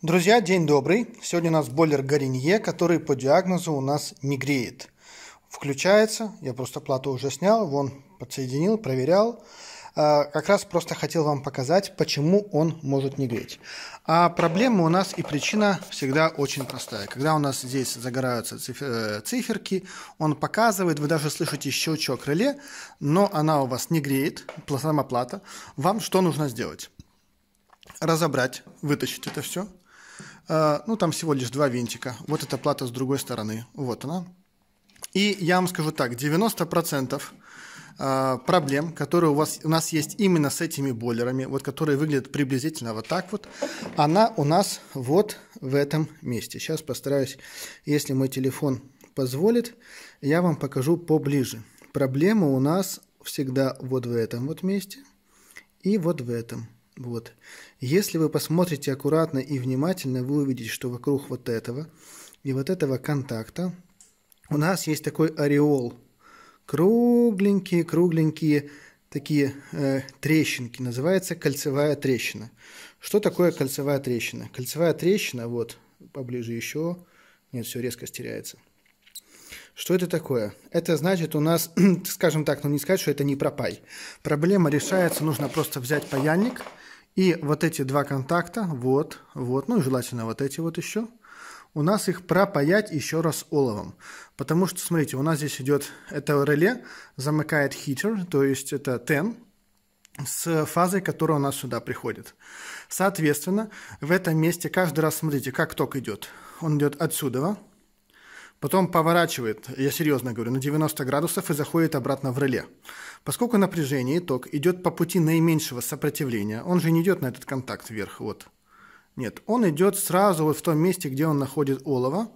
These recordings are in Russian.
Друзья, день добрый. Сегодня у нас бойлер Горинье, который по диагнозу у нас не греет. Включается, я просто плату уже снял, вон подсоединил, проверял. А, как раз просто хотел вам показать, почему он может не греть. А проблема у нас и причина всегда очень простая. Когда у нас здесь загораются э, циферки, он показывает, вы даже слышите щелчок реле, но она у вас не греет, сама плата. Вам что нужно сделать? разобрать, вытащить это все, Э, ну там всего лишь два винтика, вот эта плата с другой стороны, вот она. И я вам скажу так, 90% э, проблем, которые у, вас, у нас есть именно с этими бойлерами, вот которые выглядят приблизительно вот так вот, она у нас вот в этом месте. Сейчас постараюсь, если мой телефон позволит, я вам покажу поближе. Проблема у нас всегда вот в этом вот месте и вот в этом. Вот. Если вы посмотрите аккуратно и внимательно, вы увидите, что вокруг вот этого и вот этого контакта у нас есть такой ореол. Кругленькие, кругленькие такие э, трещинки. Называется кольцевая трещина. Что такое кольцевая трещина? Кольцевая трещина, вот, поближе еще. Нет, все резко теряется. Что это такое? Это значит у нас, скажем так, ну не сказать, что это не пропай. Проблема решается, нужно просто взять паяльник – и вот эти два контакта, вот, вот, ну и желательно вот эти вот еще, у нас их пропаять еще раз оловом. Потому что, смотрите, у нас здесь идет это реле, замыкает хитер, то есть это ten, с фазой, которая у нас сюда приходит. Соответственно, в этом месте каждый раз смотрите, как ток идет. Он идет отсюда, Потом поворачивает, я серьезно говорю, на 90 градусов и заходит обратно в реле. Поскольку напряжение и ток идет по пути наименьшего сопротивления, он же не идет на этот контакт вверх, вот. Нет, он идет сразу вот в том месте, где он находит олово,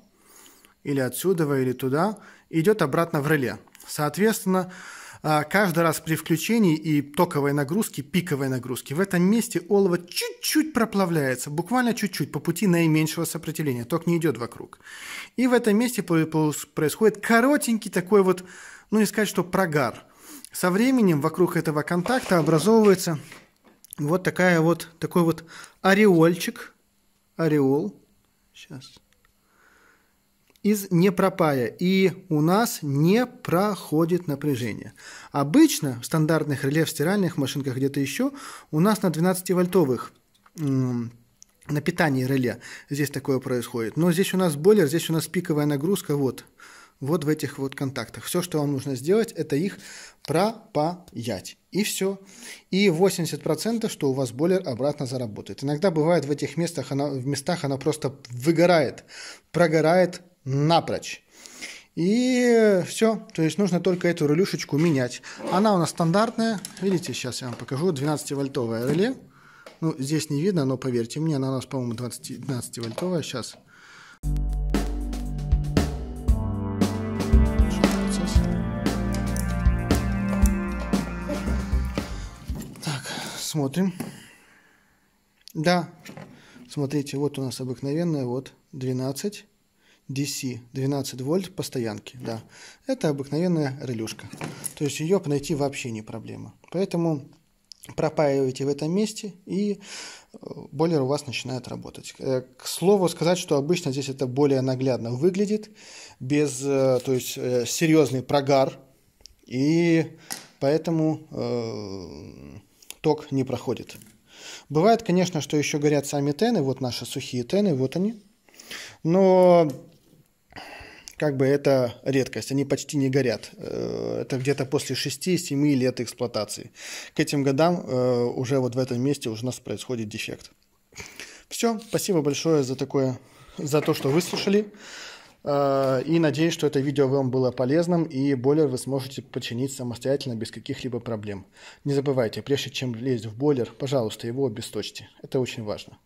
или отсюда, или туда, идет обратно в реле. Соответственно, а, каждый раз при включении и токовой нагрузки, пиковой нагрузки, в этом месте олово чуть-чуть проплавляется, буквально чуть-чуть, по пути наименьшего сопротивления, ток не идет вокруг. И в этом месте происходит коротенький такой вот, ну не сказать, что прогар. Со временем вокруг этого контакта образовывается вот такая вот, такой вот ореольчик, ореол, сейчас – из непропая, и у нас не проходит напряжение. Обычно в стандартных реле, в стиральных машинках, где-то еще, у нас на 12-вольтовых на питании реле здесь такое происходит. Но здесь у нас бойлер, здесь у нас пиковая нагрузка, вот, вот в этих вот контактах. Все, что вам нужно сделать, это их пропаять. И все. И 80%, что у вас бойлер обратно заработает. Иногда бывает в этих местах, она, в местах она просто выгорает, прогорает напрочь. И все, то есть нужно только эту релюшечку менять. Она у нас стандартная, видите, сейчас я вам покажу, 12-вольтовое реле. Ну, здесь не видно, но поверьте мне, она у нас, по-моему, 12-вольтовая сейчас. Так, смотрим. Да, смотрите, вот у нас обыкновенная, вот 12 DC 12 вольт постоянки, да. Это обыкновенная релюшка. То есть ее найти вообще не проблема. Поэтому пропаиваете в этом месте, и э, бойлер у вас начинает работать. Э, к слову сказать, что обычно здесь это более наглядно выглядит, без, э, то есть, серьезный прогар, и поэтому э, ток не проходит. Бывает, конечно, что еще горят сами тены, вот наши сухие тены, вот они. Но как бы это редкость, они почти не горят. Э, это где-то после 6-7 лет эксплуатации. К этим годам э, уже вот в этом месте уже у нас происходит дефект. Все, спасибо большое за такое, за то, что выслушали. Э, и надеюсь, что это видео вам было полезным, и бойлер вы сможете починить самостоятельно, без каких-либо проблем. Не забывайте, прежде чем лезть в бойлер, пожалуйста, его обесточьте. Это очень важно.